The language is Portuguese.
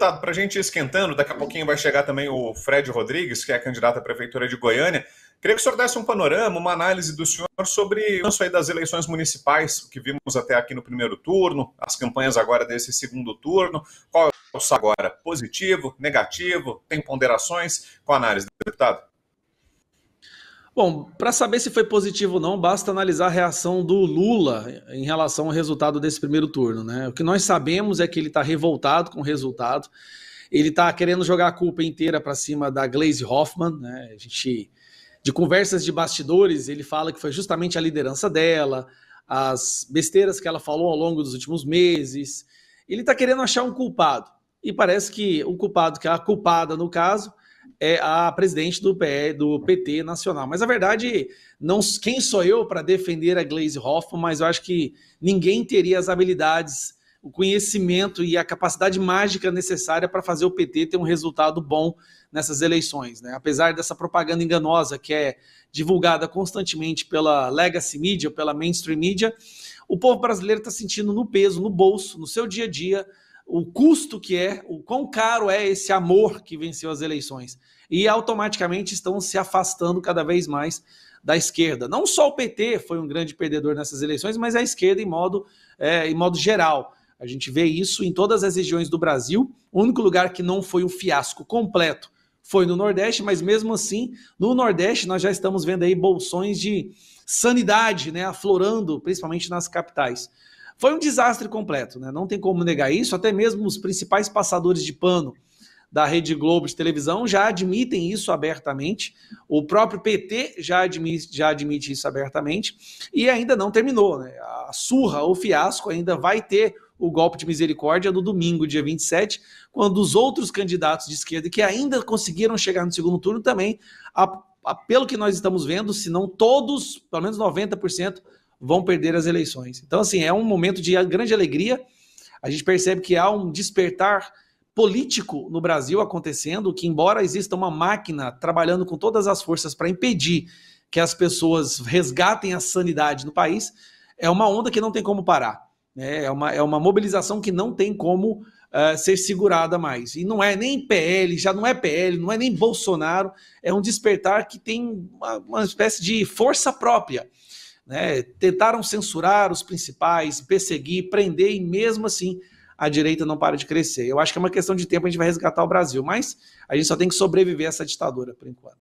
deputado, tá, para a gente ir esquentando, daqui a pouquinho vai chegar também o Fred Rodrigues, que é candidato à Prefeitura de Goiânia. Queria que o senhor desse um panorama, uma análise do senhor sobre o avanço das eleições municipais, que vimos até aqui no primeiro turno, as campanhas agora desse segundo turno. Qual é o agora? Positivo, negativo? Tem ponderações? Com a análise, deputado. Bom, para saber se foi positivo ou não, basta analisar a reação do Lula em relação ao resultado desse primeiro turno. Né? O que nós sabemos é que ele está revoltado com o resultado, ele está querendo jogar a culpa inteira para cima da Glaze Hoffman. Né? A gente, de conversas de bastidores, ele fala que foi justamente a liderança dela, as besteiras que ela falou ao longo dos últimos meses. Ele está querendo achar um culpado. E parece que o culpado, que é a culpada no caso, é a presidente do, PE, do PT Nacional. Mas a verdade, não quem sou eu para defender a Glaze Hoffman, mas eu acho que ninguém teria as habilidades, o conhecimento e a capacidade mágica necessária para fazer o PT ter um resultado bom nessas eleições. Né? Apesar dessa propaganda enganosa que é divulgada constantemente pela legacy media, pela mainstream media, o povo brasileiro está sentindo no peso, no bolso, no seu dia a dia o custo que é, o quão caro é esse amor que venceu as eleições. E automaticamente estão se afastando cada vez mais da esquerda. Não só o PT foi um grande perdedor nessas eleições, mas a esquerda em modo, é, em modo geral. A gente vê isso em todas as regiões do Brasil. O único lugar que não foi um fiasco completo foi no Nordeste, mas mesmo assim, no Nordeste nós já estamos vendo aí bolsões de sanidade, né, aflorando, principalmente nas capitais. Foi um desastre completo, né? Não tem como negar isso. Até mesmo os principais passadores de pano da Rede Globo de televisão já admitem isso abertamente. O próprio PT já admite, já admite isso abertamente. E ainda não terminou, né? A surra, o fiasco ainda vai ter o golpe de misericórdia no domingo, dia 27, quando os outros candidatos de esquerda que ainda conseguiram chegar no segundo turno também, a, a, pelo que nós estamos vendo, se não todos, pelo menos 90%, vão perder as eleições. Então, assim, é um momento de grande alegria. A gente percebe que há um despertar político no Brasil acontecendo, que embora exista uma máquina trabalhando com todas as forças para impedir que as pessoas resgatem a sanidade no país, é uma onda que não tem como parar. Né? É, uma, é uma mobilização que não tem como uh, ser segurada mais. E não é nem PL, já não é PL, não é nem Bolsonaro, é um despertar que tem uma, uma espécie de força própria. Né? Tentaram censurar os principais, perseguir, prender, e mesmo assim a direita não para de crescer. Eu acho que é uma questão de tempo, a gente vai resgatar o Brasil, mas a gente só tem que sobreviver a essa ditadura por enquanto.